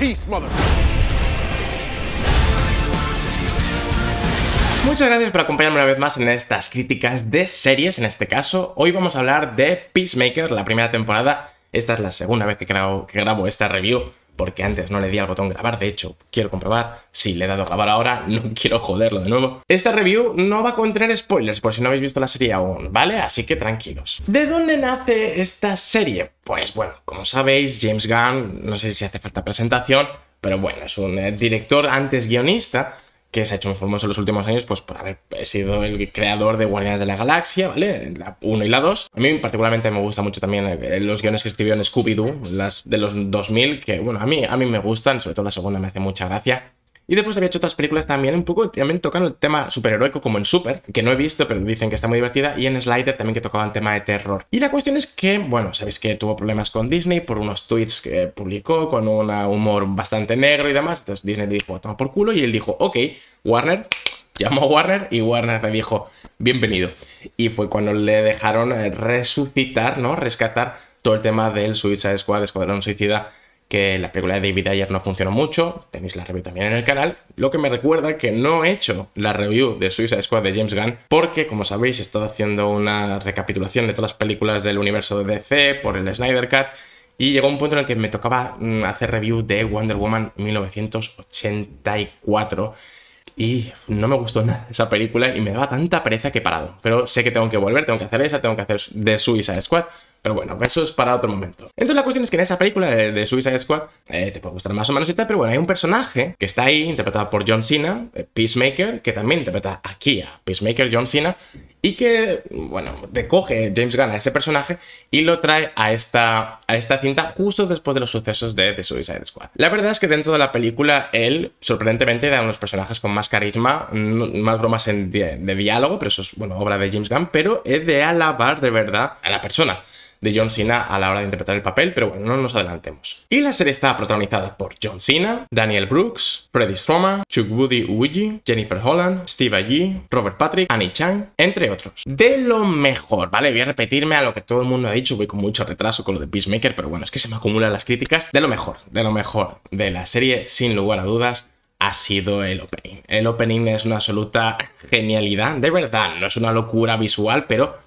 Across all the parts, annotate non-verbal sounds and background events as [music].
peace, Muchas gracias por acompañarme una vez más en estas críticas de series, en este caso. Hoy vamos a hablar de Peacemaker, la primera temporada. Esta es la segunda vez que grabo esta review porque antes no le di al botón grabar, de hecho, quiero comprobar si le he dado a grabar ahora, [laughs] no quiero joderlo de nuevo. Esta review no va a contener spoilers por si no habéis visto la serie aún, ¿vale? Así que tranquilos. ¿De dónde nace esta serie? Pues bueno, como sabéis, James Gunn, no sé si hace falta presentación, pero bueno, es un eh, director antes guionista que se ha hecho muy famoso en los últimos años pues por haber sido el creador de Guardianes de la Galaxia, ¿vale? La 1 y la 2. A mí particularmente me gusta mucho también eh, los guiones que escribió en Scooby-Doo, las de los 2000, que bueno, a mí, a mí me gustan, sobre todo la segunda me hace mucha gracia. Y después había hecho otras películas también, un poco, también tocando el tema superheroico, como en Super, que no he visto, pero dicen que está muy divertida, y en Slider también que tocaba el tema de terror. Y la cuestión es que, bueno, sabéis que tuvo problemas con Disney por unos tweets que publicó con un humor bastante negro y demás, entonces Disney le dijo, toma por culo, y él dijo, ok, Warner, [laughs] llamó a Warner y Warner le dijo, bienvenido. Y fue cuando le dejaron eh, resucitar, ¿no? Rescatar todo el tema del Suicide Squad, Escuadrón Suicida, que la película de David Ayer no funcionó mucho, tenéis la review también en el canal, lo que me recuerda que no he hecho la review de Suicide Squad de James Gunn, porque como sabéis he estado haciendo una recapitulación de todas las películas del universo de DC por el Snyder Cut, y llegó un punto en el que me tocaba mm, hacer review de Wonder Woman 1984, y no me gustó nada esa película y me daba tanta pereza que parado. Pero sé que tengo que volver, tengo que hacer esa, tengo que hacer de Suicide Squad, pero bueno, eso es para otro momento. Entonces la cuestión es que en esa película de, Suicide Squad eh, te puede gustar más o menos y tal, pero bueno, hay un personaje que está ahí, interpretado por John Cena, eh, Peacemaker, que también interpreta aquí a Peacemaker John Cena, y que, bueno, recoge James Gunn a ese personaje y lo trae a esta, a esta cinta justo después de los sucesos de Suicide Squad. La verdad es que dentro de la película él, sorprendentemente, era uno de los personajes con más carisma, mm, más bromas de diálogo, pero eso es, bueno, obra de James Gunn, pero es de alabar de verdad a la persona de John Cena a la hora de interpretar el papel, pero bueno, no nos adelantemos. Y la serie está protagonizada por John Cena, Daniel Brooks, Freddy Stroma, Chuck Woody Jennifer Holland, Steve Agee, Robert Patrick, Annie Chang, entre otros. De lo mejor, ¿vale? Voy a repetirme a lo que todo el mundo ha dicho, voy con mucho retraso con lo de Peacemaker, pero bueno, es que se me acumulan las críticas. De lo mejor, de lo mejor de la serie, sin lugar a dudas ha sido el opening. El opening es una absoluta genialidad, de verdad, no es una locura visual, pero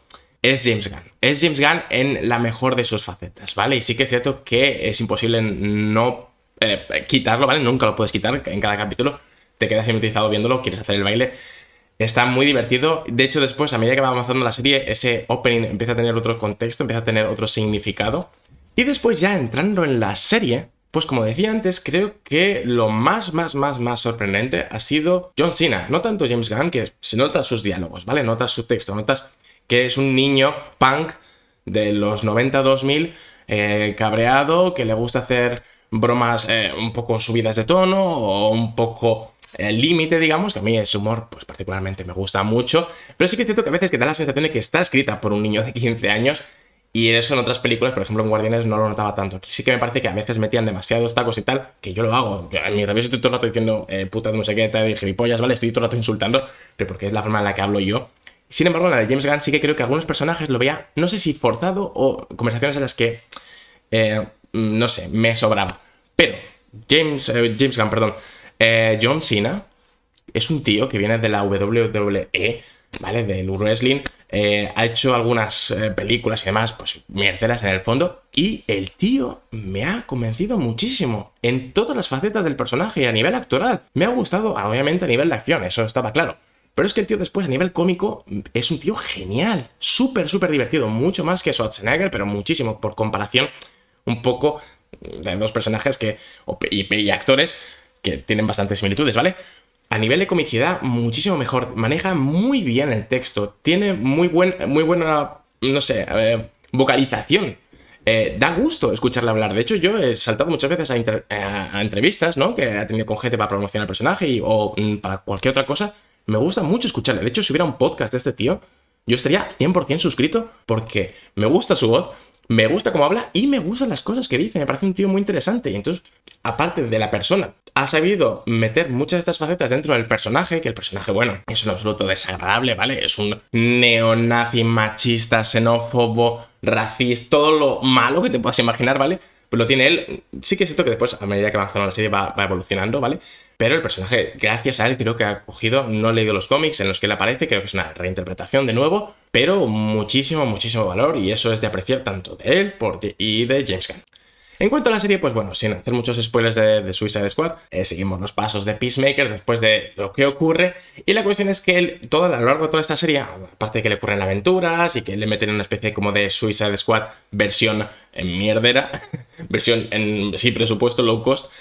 es James Gunn. Es James Gunn en la mejor de sus facetas, ¿vale? Y sí que es cierto que es imposible no eh, quitarlo, ¿vale? Nunca lo puedes quitar en cada capítulo. Te quedas hipnotizado viéndolo, quieres hacer el baile. Está muy divertido. De hecho, después, a medida que va avanzando la serie, ese opening empieza a tener otro contexto, empieza a tener otro significado. Y después, ya entrando en la serie, pues como decía antes, creo que lo más, más, más, más sorprendente ha sido John Cena. No tanto James Gunn, que se nota sus diálogos, ¿vale? Notas su texto, notas que es un niño punk de los 90-2000, eh, cabreado, que le gusta hacer bromas eh, un poco subidas de tono o un poco eh, límite, digamos, que a mí ese humor pues particularmente me gusta mucho, pero sí que es cierto que a veces que da la sensación de que está escrita por un niño de 15 años y eso en otras películas, por ejemplo en Guardianes no lo notaba tanto. sí que me parece que a veces metían demasiados tacos y tal, que yo lo hago. en mi revista estoy todo el rato diciendo puta y gilipollas, ¿vale? Estoy todo el rato insultando, pero porque es la forma en la que hablo yo sin embargo, la de James Gunn sí que creo que algunos personajes lo veía, no sé si forzado o conversaciones en las que, eh, no sé, me sobraba. Pero James, eh, James Gunn, perdón, eh, John Cena es un tío que viene de la WWE, ¿vale? Del wrestling, ha hecho algunas películas y demás, pues mierderas en el fondo. Y el tío me ha convencido muchísimo en todas las facetas del personaje y a nivel actoral. Me ha gustado, obviamente, a nivel de acción, eso estaba claro pero es que el tío después, a nivel cómico, es un tío genial, súper, súper divertido, mucho más que Schwarzenegger, pero muchísimo por comparación, un poco de dos personajes que, y, actores que tienen bastantes similitudes, ¿vale? a nivel de comicidad muchísimo mejor, maneja muy bien el texto, tiene muy, buen, muy buena, no sé, eh, vocalización. Eh, da gusto escucharle hablar. De hecho, yo he saltado muchas veces a, entrevistas, ¿no? Que ha tenido con gente para promocionar el personaje o mm, para cualquier otra cosa. Me gusta mucho escucharle. De hecho, si hubiera un podcast de este tío, yo estaría 100% suscrito porque me gusta su voz, me gusta cómo habla y me gustan las cosas que dice. Me parece un tío muy interesante. Y entonces, aparte de la persona, ha sabido meter muchas de estas facetas dentro del personaje, que el personaje, bueno, es un absoluto desagradable, ¿vale? Es un neonazi, machista, xenófobo, racista, todo lo malo que te puedas imaginar, ¿vale? Pues lo tiene él. Sí que es cierto que después, a medida que avanza la serie, va evolucionando, ¿vale? Pero el personaje, gracias a él, creo que ha cogido, no he leído los cómics en los que él aparece, creo que es una reinterpretación de nuevo, pero muchísimo, muchísimo valor y eso es de apreciar tanto de él y de James Gunn. En cuanto a la serie, pues bueno, sin hacer muchos spoilers de, Suicide Squad, eh, seguimos los pasos de Peacemaker después de lo que ocurre. Y la cuestión es que él, todo, a lo largo de toda esta serie, aparte de que le ocurren aventuras y que le meten una especie como de Suicide Squad versión en eh, mierdera, [laughs] versión en, sí presupuesto, low cost,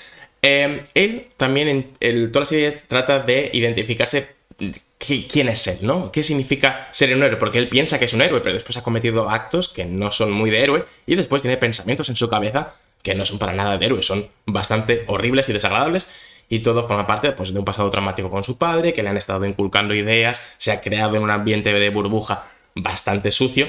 Em, él también, en, toda la serie trata de identificarse quién es él, ¿no? ¿Qué significa ser un héroe? Porque él piensa que es un héroe, pero después ha cometido actos que no son muy de héroe y después tiene pensamientos en su cabeza que no son para nada de héroe, son bastante horribles y desagradables y todo la parte pues, de un pasado traumático con su padre, que le han estado inculcando ideas, se ha creado en un ambiente de burbuja bastante sucio.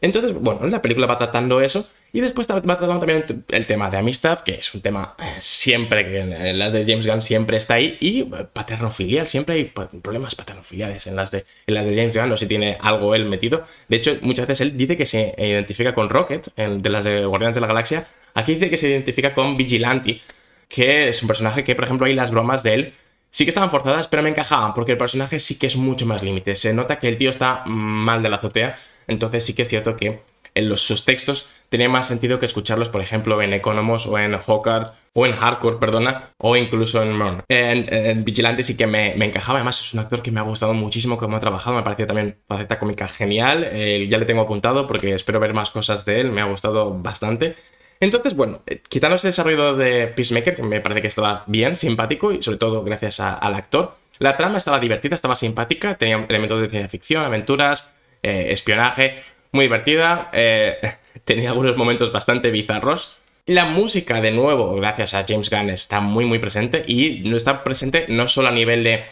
Entonces, bueno, la película va tratando eso y después va tratando también el tema de amistad, que es un tema eh, siempre, que en eh, las de James Gunn siempre está ahí, y eh, paterno siempre hay problemas paternofiliales en, las de, las de James Gunn, no si tiene algo él metido. De hecho, muchas veces él dice que se identifica con Rocket, de las de Guardianes de la Galaxia, aquí dice que se identifica con Vigilante, que es un personaje que, por ejemplo, hay las bromas de él sí que estaban forzadas, pero me encajaban, porque el personaje sí que es mucho más límite. Se nota que el tío está mal de la azotea, entonces sí que es cierto que en los, sus textos tenía más sentido que escucharlos, por ejemplo, en Economos o en Hawkard o en Hardcore, perdona, o incluso en En, Vigilante que me, encajaba, además es un actor que me ha gustado muchísimo como ha trabajado, me parecía también faceta cómica genial, eh, ya le tengo apuntado porque espero ver más cosas de él, me ha gustado bastante. Entonces, bueno, eh, quitando ese desarrollo de Peacemaker, que me parece que estaba bien, simpático y sobre todo gracias al actor, la trama estaba divertida, estaba simpática, tenía elementos de ciencia ficción, aventuras, eh, espionaje, muy divertida. Eh, tenía algunos momentos bastante bizarros. La música, de nuevo, gracias a James Gunn, está muy, muy presente y no está presente no solo a nivel de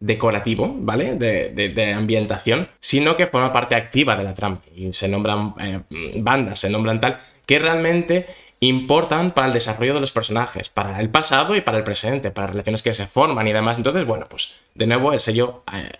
decorativo, ¿vale? De, de, ambientación, sino que forma parte activa de la trama. Y se nombran eh, bandas, se nombran tal, que realmente importan para el desarrollo de los personajes, para el pasado y para el presente, para relaciones que se forman y demás. Entonces, bueno, pues de nuevo el sello eh,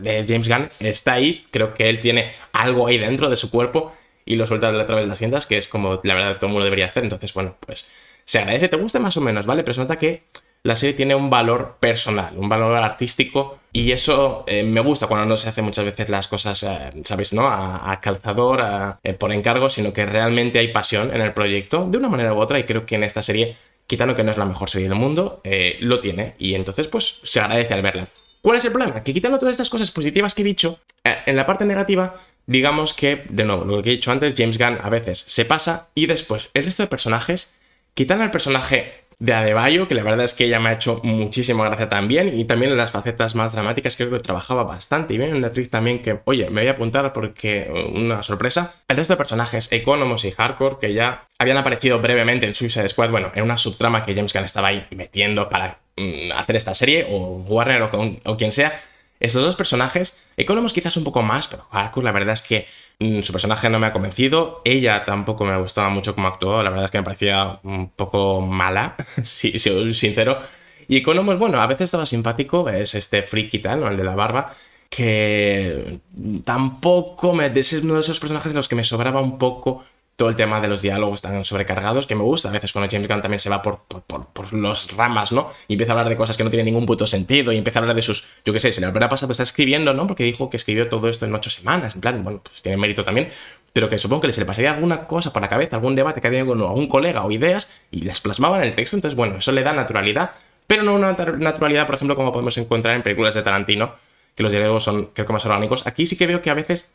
de James Gunn está ahí, creo que él tiene algo ahí dentro de su cuerpo y lo sueltan a través de las tiendas, que es como la verdad todo el mundo debería hacer. Entonces, bueno, pues se agradece, te gusta más o menos, ¿vale? Pero se nota que la serie tiene un valor personal, un valor artístico, y eso eh, me gusta cuando no se hace muchas veces las cosas, eh, sabes ¿No? A, calzador, a, eh, por encargo, sino que realmente hay pasión en el proyecto, de una manera u otra, y creo que en esta serie, quitando que no es la mejor serie del mundo, lo tiene, y entonces, pues, se agradece al verla. ¿Cuál es el problema? Que quitando todas estas cosas positivas que he dicho, en la parte negativa digamos que, de nuevo, lo que he dicho antes, James Gunn a veces se pasa y después el resto de personajes, quitan al personaje de Adebayo, que la verdad es que ella me ha hecho muchísima gracia también, y también en las facetas más dramáticas creo que trabajaba bastante y bien, una actriz también que, oye, me voy a apuntar porque eh, una sorpresa. El resto de personajes, Economos y Hardcore, que ya habían aparecido brevemente en Suicide Squad, bueno, en una subtrama que James Gunn estaba ahí metiendo para mm, hacer esta serie, o Warner o quien sea, esos dos personajes, Economos quizás un poco más, pero Arkus, la verdad es que mm, su personaje no me ha convencido. Ella tampoco me gustaba mucho como actuó, la verdad es que me parecía un poco mala, [laughs] si soy sincero. Y Economos, bueno, a veces estaba simpático, es este friki tal, ¿no? el de la barba, que tampoco me... Es uno de esos personajes en los que me sobraba un poco todo el tema de los diálogos tan sobrecargados, que me gusta. A veces cuando James Gunn también se va por, por, por, los ramas, ¿no? Y empieza a hablar de cosas que no tienen ningún puto sentido y empieza a hablar de sus, yo qué sé, se le habrá pasado, está escribiendo, ¿no? Porque dijo que escribió todo esto en ocho semanas, en plan, bueno, pues tiene mérito también, pero que supongo que se le pasaría alguna cosa por la cabeza, algún debate que ha tenido con algún colega o ideas y las plasmaba en el texto, entonces, bueno, eso le da naturalidad, pero no una naturalidad, por ejemplo, como podemos encontrar en películas de Tarantino, que los diálogos son, creo que más orgánicos. Aquí sí que veo que a veces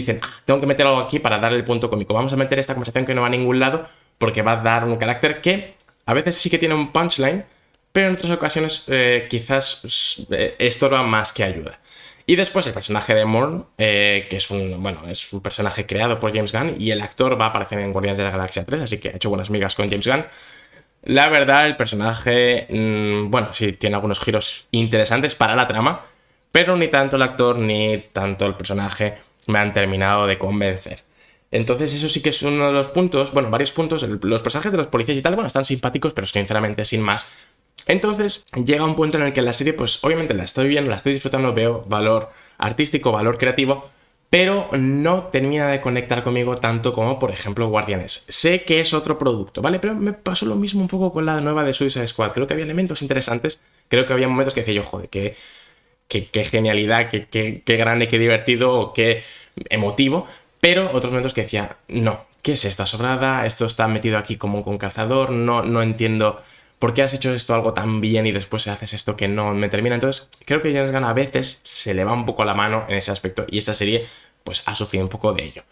dicen, ah, tengo que meter algo aquí para darle el punto cómico. Vamos a meter esta conversación que no va a ningún lado porque va a dar un carácter que a veces sí que tiene un punchline, pero en otras ocasiones eh, quizás esto eh, estorba más que ayuda. Y después el personaje de Morn, eh, que es un, bueno, es un personaje creado por James Gunn y el actor va a aparecer en Guardianes de la Galaxia 3, así que ha hecho buenas migas con James Gunn. La verdad, el personaje, mm, bueno, sí, tiene algunos giros interesantes para la trama, pero ni tanto el actor ni tanto el personaje me han terminado de convencer. Entonces, eso sí que es uno de los puntos, bueno, varios puntos. Los personajes de los policías y tal, bueno, están simpáticos, pero sinceramente, sin más. Entonces, llega un punto en el que la serie, pues obviamente la estoy viendo, la estoy disfrutando, veo valor artístico, valor creativo, pero no termina de conectar conmigo tanto como, por ejemplo, Guardianes. Sé que es otro producto, ¿vale? Pero me pasó lo mismo un poco con la nueva de Suicide Squad. Creo que había elementos interesantes, creo que había momentos que decía yo, joder, que qué, genialidad, qué, grande, qué divertido, qué emotivo, pero otros momentos que decía, no, ¿qué es esta sobrada? Esto está metido aquí como con cazador, no, no entiendo ¿por qué has hecho esto algo tan bien y después haces esto que no me termina? Entonces, creo que James Gunn a veces se le va un poco la mano en ese aspecto y esta serie pues ha sufrido un poco de ello.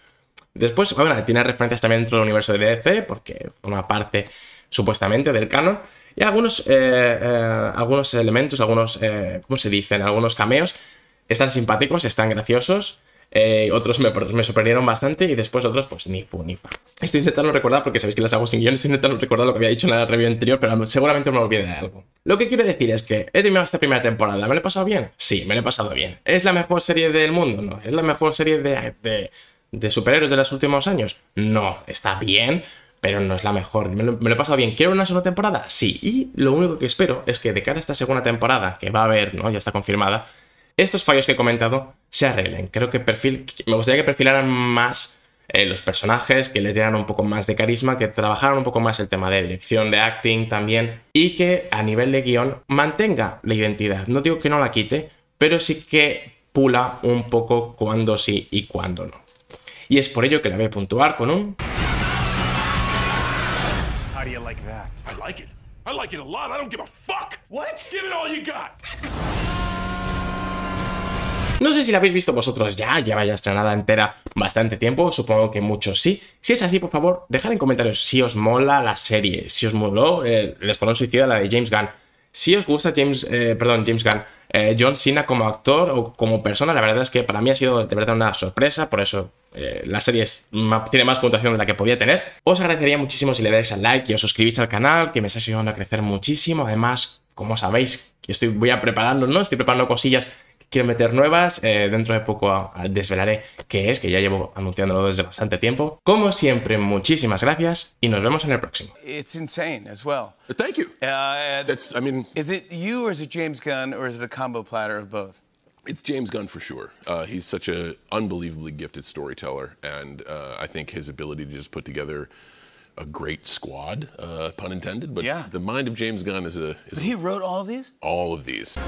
Después, bueno, tiene referencias también dentro del universo de DC porque forma parte supuestamente del canon, y algunos, eh, eh, algunos elementos, algunos, eh, ¿cómo se dicen? Algunos cameos están simpáticos, están graciosos. otros me, me, sorprendieron bastante y después otros, pues ni fu ni fa. Estoy intentando recordar, porque sabéis que las hago sin guiones, estoy intentando recordar lo que había dicho en la review anterior, pero seguramente me olvide de algo. Lo que quiero decir es que he terminado esta primera temporada. ¿Me lo he pasado bien? Sí, me lo he pasado bien. ¿Es la mejor serie del mundo? No. ¿Es la mejor serie de, de, de superhéroes de los últimos años? No. Está bien, pero no es la mejor. Me lo, he pasado bien. ¿Quiero una segunda temporada? Sí. Y lo único que espero es que de cara a esta segunda temporada, que va a haber, ¿no? Ya está confirmada, estos fallos que he comentado se arreglen. Creo que perfil, me gustaría que perfilaran más eh, los personajes, que les dieran un poco más de carisma, que trabajaran un poco más el tema de dirección, de acting también, y que a nivel de guión mantenga la identidad. No digo que no la quite, pero sí que pula un poco cuando sí y cuando no. Y es por ello que la voy a puntuar con un no sé si la habéis visto vosotros ya, ya vaya estrenada entera bastante tiempo, supongo que muchos sí. Si es así, por favor, dejad en comentarios si os mola la serie, si os moló eh, les El Suicida, la de James Gunn. Si os gusta James, eh, perdón, James Gunn, eh, John Cena como actor o como persona, la verdad es que para mí ha sido de verdad una sorpresa, por eso eh, la serie tiene más puntuación de la que podía tener. Os agradecería muchísimo si le dais al like y os suscribís al canal, que me está ayudando a crecer muchísimo. Además, como sabéis, que estoy, voy a prepararlo, ¿no? Estoy preparando cosillas quiero meter nuevas. Eh, dentro de poco desvelaré qué es, que ya llevo anunciándolo desde bastante tiempo. Como siempre, muchísimas gracias y nos vemos en el próximo. It's insane as well. Thank you. Uh, That's, I mean, is it you or is it James Gunn or is it a combo platter of both? It's James Gunn for sure. Uh, he's such an unbelievably gifted storyteller, and uh, I think his ability to just put together a great squad, uh, pun intended. But yeah. the mind of James Gunn is a. Is but he a, wrote all of these. All of these.